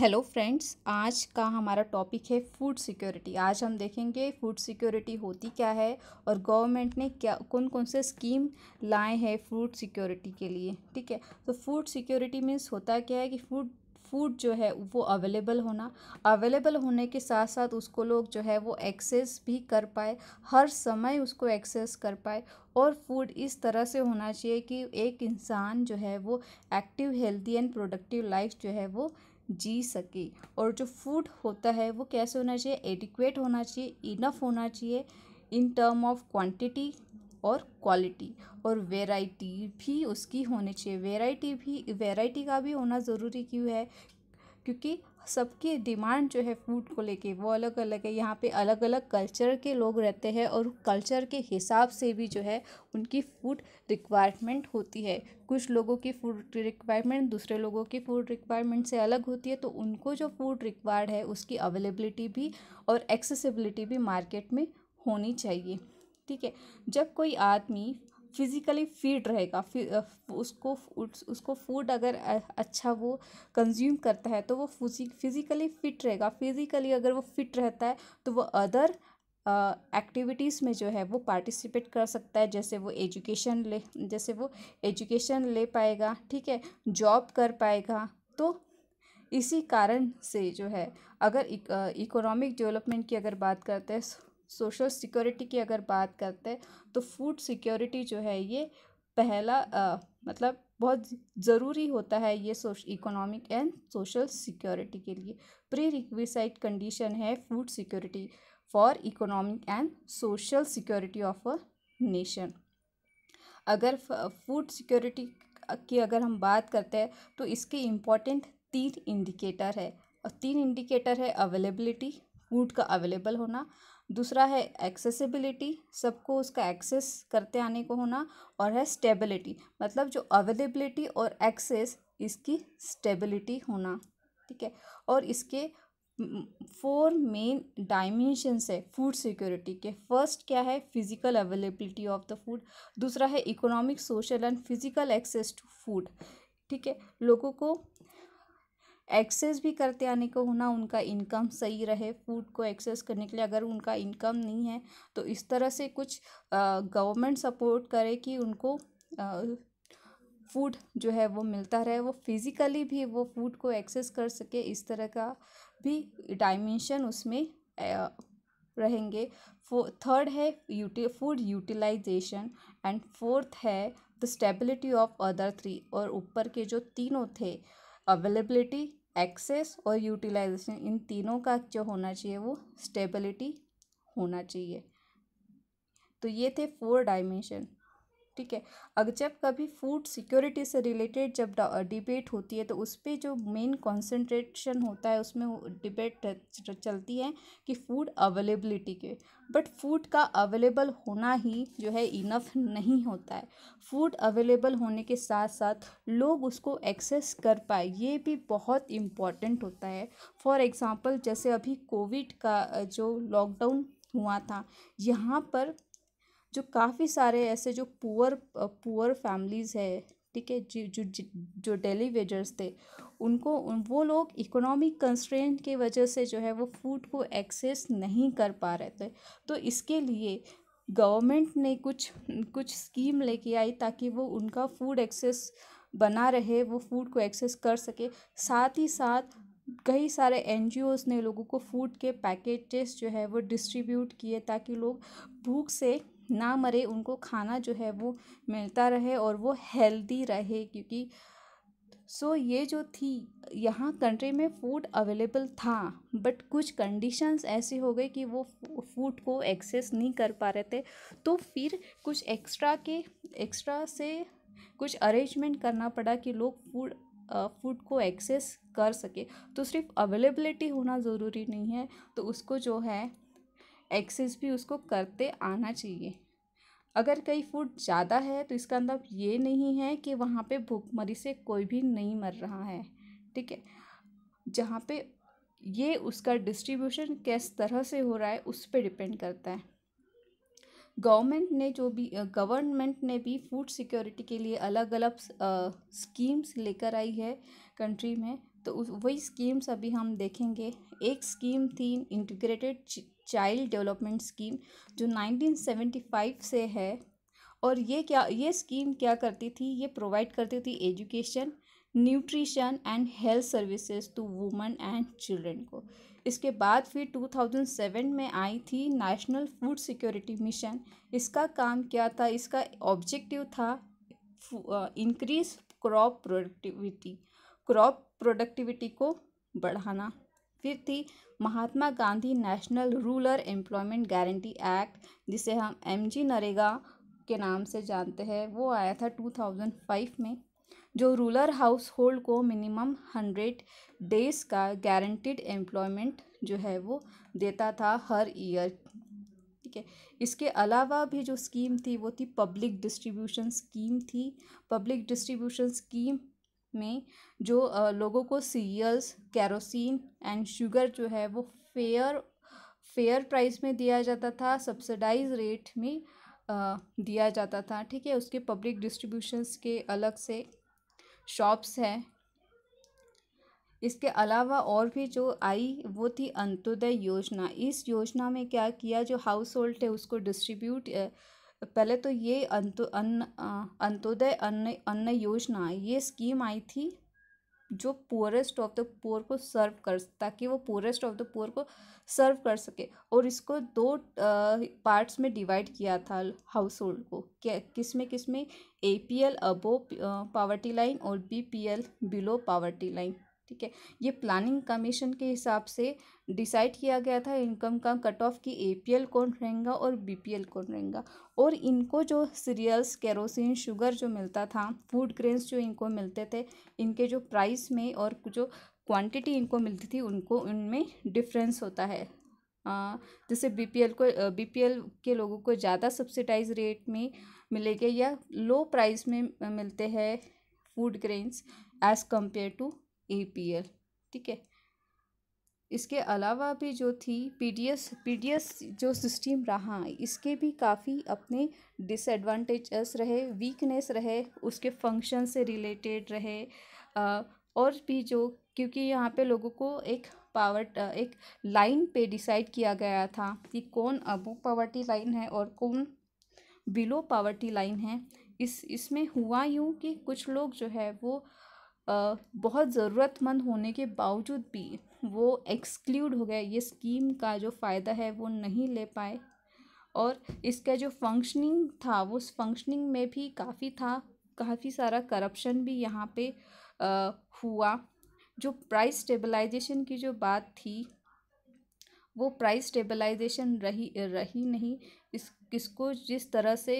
hello friends आज का हमारा टॉपिक है फूड सिक्योरिटी आज हम देखेंगे फूड सिक्योरिटी होती क्या है और गवर्नमेंट ने क्या कौन कौन से स्कीम लाए हैं फूड सिक्योरिटी के लिए ठीक है तो फूड सिक्योरिटी मीन्स होता क्या है कि फूड फूड जो है वो अवेलेबल होना अवेलेबल होने के साथ साथ उसको लोग जो है वो एक्सेस भी कर पाए हर समय उसको एक्सेस कर पाए और फूड इस तरह से होना चाहिए कि एक इंसान जो है वो active healthy and productive life जो है वो जी सके और जो फूड होता है वो कैसे होना चाहिए एडिक्वेट होना चाहिए इनफ होना चाहिए इन टर्म ऑफ क्वांटिटी और क्वालिटी और वेराइटी भी उसकी होनी चाहिए वेराइटी भी वेराइटी का भी होना ज़रूरी क्यों है क्योंकि सबकी डिमांड जो है फूड को लेके वो अलग अलग है यहाँ पे अलग अलग कल्चर के लोग रहते हैं और कल्चर के हिसाब से भी जो है उनकी फूड रिक्वायरमेंट होती है कुछ लोगों की फूड रिक्वायरमेंट दूसरे लोगों की फूड रिक्वायरमेंट से अलग होती है तो उनको जो फूड रिक्वायर्ड है उसकी अवेलेबिलिटी भी और एक्सेसिबिलिटी भी मार्केट में होनी चाहिए ठीक है जब कोई आदमी फिज़िकली फिट रहेगा फिर उसको उसको फूड अगर अच्छा वो कंज्यूम करता है तो वो फिज़िकली फिट रहेगा फिज़िकली अगर वो फिट रहता है तो वो अदर एक्टिविटीज़ में जो है वो पार्टिसिपेट कर सकता है जैसे वो एजुकेशन ले जैसे वो एजुकेशन ले पाएगा ठीक है जॉब कर पाएगा तो इसी कारण से जो है अगर इकोनॉमिक डेवलपमेंट की अगर बात करते हैं सोशल सिक्योरिटी की अगर बात करते हैं तो फूड सिक्योरिटी जो है ये पहला आ, मतलब बहुत ज़रूरी होता है ये socioeconomic and social security के लिए प्री रिक्विसाइट कंडीशन है food security for economic and social security of a nation अगर फूड सिक्योरिटी की अगर हम बात करते हैं तो इसके इम्पॉर्टेंट तीन इंडिकेटर है और तीन इंडिकेटर है अवेलेबिलिटी फूड का अवेलेबल होना दूसरा है एक्सेसिबिलिटी सबको उसका एक्सेस करते आने को होना और है स्टेबिलिटी मतलब जो अवेलेबिलिटी और एक्सेस इसकी स्टेबिलिटी होना ठीक है और इसके फोर मेन डायमेंशंस है फूड सिक्योरिटी के फर्स्ट क्या है physical availability of the food दूसरा है economic social and physical access to food ठीक है लोगों को एक्सेस भी करते आने को होना उनका इनकम सही रहे फूड को एक्सेस करने के लिए अगर उनका इनकम नहीं है तो इस तरह से कुछ गवर्नमेंट सपोर्ट करे कि उनको फूड जो है वो मिलता रहे वो फिज़िकली भी वो फूड को एक्सेस कर सके इस तरह का भी डायमेंशन उसमें रहेंगे थर्ड है यूटी फूड यूटिलाइजेशन एंड फोर्थ है the stability of other three और ऊपर के जो तीनों थे अवेलेबिलिटी एक्सेस और यूटिलाइजेशन इन तीनों का जो होना चाहिए वो स्टेबिलिटी होना चाहिए तो ये थे फोर डायमेंशन ठीक है अगर जब कभी फूड सिक्योरिटी से रिलेटेड जब डिबेट होती है तो उस पर जो मेन कॉन्सेंट्रेशन होता है उसमें डिबेट चलती है कि फूड अवेलेबिलिटी के बट फूड का अवेलेबल होना ही जो है इनफ नहीं होता है फूड अवेलेबल होने के साथ साथ लोग उसको एक्सेस कर पाए ये भी बहुत इम्पॉर्टेंट होता है फॉर एग्ज़ाम्पल जैसे अभी कोविड का जो लॉकडाउन हुआ था यहाँ पर जो काफ़ी सारे ऐसे जो पुअर पुअर फैमिलीज़ है ठीक है जो जो जो डेली वेजर्स थे उनको उन वो लोग इकोनॉमिक कंस्ट्रेंट की वजह से जो है वो फूड को एक्सेस नहीं कर पा रहे थे तो इसके लिए गवर्नमेंट ने कुछ कुछ स्कीम लेके आई ताकि वो उनका फूड एक्सेस बना रहे वो फूड को एक्सेस कर सके साथ ही साथ कई सारे एन ने लोगों को फूड के पैकेजेस जो है वो डिस्ट्रीब्यूट किए ताकि लोग भूख से ना मरे उनको खाना जो है वो मिलता रहे और वो हेल्दी रहे क्योंकि सो so, ये जो थी यहाँ कंट्री में फूड अवेलेबल था बट कुछ कंडीशंस ऐसे हो गए कि वो फूड को एक्सेस नहीं कर पा रहे थे तो फिर कुछ एक्स्ट्रा के एक्स्ट्रा से कुछ अरेंजमेंट करना पड़ा कि लोग फूड फूड को एक्सेस कर सके तो सिर्फ अवेलेबिलिटी होना ज़रूरी नहीं है तो उसको जो है एक्सेस भी उसको करते आना चाहिए अगर कई फूड ज़्यादा है तो इसका अंदर मतलब ये नहीं है कि वहाँ पे भूखमरी से कोई भी नहीं मर रहा है ठीक है जहाँ पे ये उसका डिस्ट्रीब्यूशन किस तरह से हो रहा है उस पर डिपेंड करता है गवर्नमेंट ने जो भी गवर्नमेंट ने भी फूड सिक्योरिटी के लिए अलग अलग स्कीम्स लेकर आई है कंट्री में तो वही स्कीम्स अभी हम देखेंगे एक स्कीम थी इंटीग्रेटेड चाइल्ड डेवलपमेंट स्कीम जो 1975 से है और ये क्या ये स्कीम क्या करती थी ये प्रोवाइड करती थी education nutrition and health services to women and children को इसके बाद फिर 2007 में आई थी नेशनल फूड सिक्योरिटी मिशन इसका काम क्या था इसका ऑब्जेक्टिव था increase crop productivity crop productivity को बढ़ाना फिर थी Mahatma Gandhi National Rural Employment Guarantee Act जिसे हम एम जी नरेगा के नाम से जानते हैं वो आया था टू थाउजेंड फाइव में जो रूरल हाउस होल्ड को मिनिमम हंड्रेड डेज का गारंटिड एम्प्लॉयमेंट जो है वो देता था हर ईयर ठीक है इसके अलावा भी जो स्कीम थी वो थी पब्लिक डिस्ट्रीब्यूशन स्कीम थी पब्लिक डिस्ट्रीब्यूशन स्कीम में जो लोगों को सीरियल्स कैरोसिन एंड शुगर जो है वो फेयर फेयर प्राइस में दिया जाता था सब्सिडाइज रेट में दिया जाता था ठीक है उसके पब्लिक डिस्ट्रीब्यूशंस के अलग से शॉप्स हैं इसके अलावा और भी जो आई वो थी अंत्योदय योजना इस योजना में क्या किया जो हाउस होल्ड है उसको डिस्ट्रीब्यूट पहले तो ये अंत अन्न अंत्योदय अन्न अन्न योजना ये स्कीम आई थी जो पुअरेस्ट ऑफ द पुअर को सर्व कर ताकि वो पुअरेस्ट ऑफ द पुअर को सर्व कर सके और इसको दो पार्ट्स में डिवाइड किया था हाउस होल्ड को क्या किस में किस में A P L above poverty line और B P L below poverty line ठीक है ये प्लानिंग कमीशन के हिसाब से डिसाइड किया गया था इनकम का कट ऑफ कि एपीएल कौन रहेगा और बीपीएल कौन रहेगा और इनको जो सीरियल्स केरोसिन शुगर जो मिलता था फूड ग्रेन्स जो इनको मिलते थे इनके जो प्राइस में और जो क्वांटिटी इनको मिलती थी उनको उनमें डिफरेंस होता है जैसे बीपीएल को बीपीएल के लोगों को ज़्यादा सब्सिडाइज रेट में मिलेगा या लो प्राइस में मिलते हैं food grains as compare to A P L ठीक है इसके अलावा भी जो थी P D S P D S जो सिस्टम रहा इसके भी काफ़ी अपने डिसएडवांटेजेस रहे वीकनेस रहे उसके फंक्शन से रिलेटेड रहे आ, और भी जो क्योंकि यहाँ पे लोगों को एक पावर एक लाइन पे डिसाइड किया गया था कि कौन अबो पावर्टी लाइन है और कौन बिलो पावर्टी लाइन है इस इसमें हुआ यूँ कि कुछ लोग जो है वो बहुत ज़रूरतमंद होने के बावजूद भी वो एक्सक्लूड हो गए ये स्कीम का जो फ़ायदा है वो नहीं ले पाए और इसका जो फंक्शनिंग था वो फंक्शनिंग में भी काफ़ी था काफ़ी सारा करप्शन भी यहाँ पे आ, हुआ जो प्राइस स्टेबलाइजेशन की जो बात थी वो प्राइस स्टेबलाइजेशन रही रही नहीं इस किसको जिस तरह से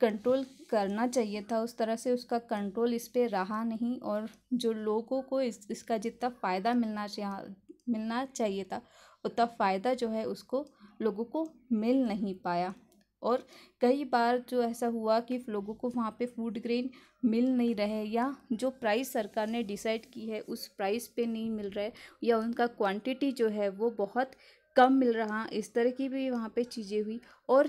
कंट्रोल करना चाहिए था उस तरह से उसका कंट्रोल इस पर रहा नहीं और जो लोगों को इस इसका जितना फ़ायदा मिलना चाहिए मिलना चाहिए था उतना फ़ायदा जो है उसको लोगों को मिल नहीं पाया और कई बार जो ऐसा हुआ कि लोगों को वहाँ पे फूड ग्रेन मिल नहीं रहे या जो प्राइस सरकार ने डिसाइड की है उस प्राइस पे नहीं मिल रहे या उनका क्वांटिटी जो है वो बहुत कम मिल रहा इस तरह की भी वहाँ पे चीज़ें हुई और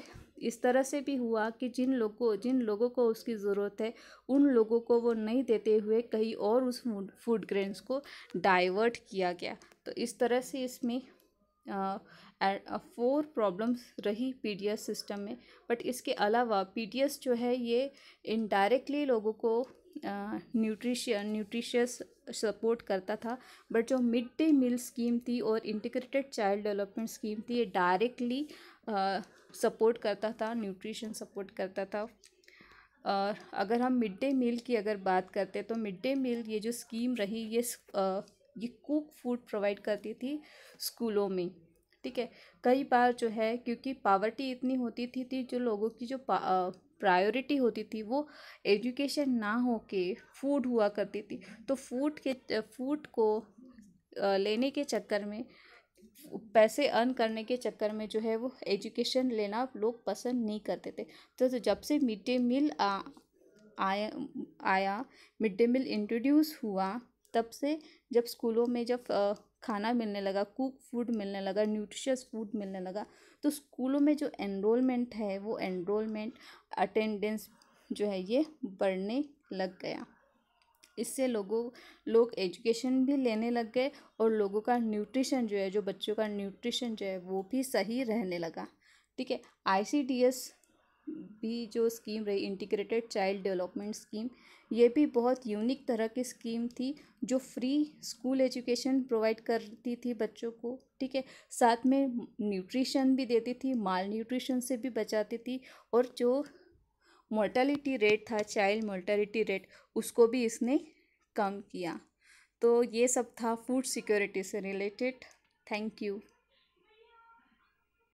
इस तरह से भी हुआ कि जिन लोगों जिन लोगों को उसकी ज़रूरत है उन लोगों को वो नहीं देते हुए कहीं और उस फूड ग्रेन्स को डाइवर्ट किया गया तो इस तरह से इसमें फोर प्रॉब्लम्स रही पीडीएस सिस्टम में बट इसके अलावा पीडीएस जो है ये इनडायरेक्टली लोगों को न्यूट्रिश न्यूट्रिशियस सपोर्ट करता था बट जो मिड डे मील स्कीम थी और इंटीग्रेटेड चाइल्ड डेवलपमेंट स्कीम थी ये डायरेक्टली सपोर्ट करता था न्यूट्रिशन सपोर्ट करता था और अगर हम मिड डे मील की अगर बात करते तो मिड डे मील ये जो स्कीम रही ये ये कुक फूड प्रोवाइड करती थी स्कूलों में ठीक है कई बार जो है क्योंकि पावर्टी इतनी होती थी, थी जो लोगों की जो प्रायोरिटी होती थी वो एजुकेशन ना हो के फूड हुआ करती थी तो फूड के फूड को लेने के चक्कर में पैसे अर्न करने के चक्कर में जो है वो एजुकेशन लेना लोग पसंद नहीं करते थे तो, तो जब से मिड डे मील आया आया मिड डे मील इंट्रोड्यूस हुआ तब से जब स्कूलों में जब खाना मिलने लगा कुक फूड मिलने लगा न्यूट्रिशस फूड मिलने लगा तो स्कूलों में जो एनरोलमेंट है वो एनरोलमेंट अटेंडेंस जो है ये बढ़ने लग गया इससे लोगों लोग एजुकेशन भी लेने लग गए और लोगों का न्यूट्रिशन जो है जो बच्चों का न्यूट्रिशन जो है वो भी सही रहने लगा ठीक है आई सी एस भी जो स्कीम रही इंटीग्रेटेड चाइल्ड डेवलपमेंट स्कीम ये भी बहुत यूनिक तरह की स्कीम थी जो फ्री स्कूल एजुकेशन प्रोवाइड करती थी बच्चों को ठीक है साथ में न्यूट्रिशन भी देती थी माल न्यूट्रिशन से भी बचाती थी और जो मोर्टेलिटी रेट था चाइल्ड मोर्टेलिटी रेट उसको भी इसने कम किया तो ये सब था फूड सिक्योरिटी से रिलेटेड थैंक यू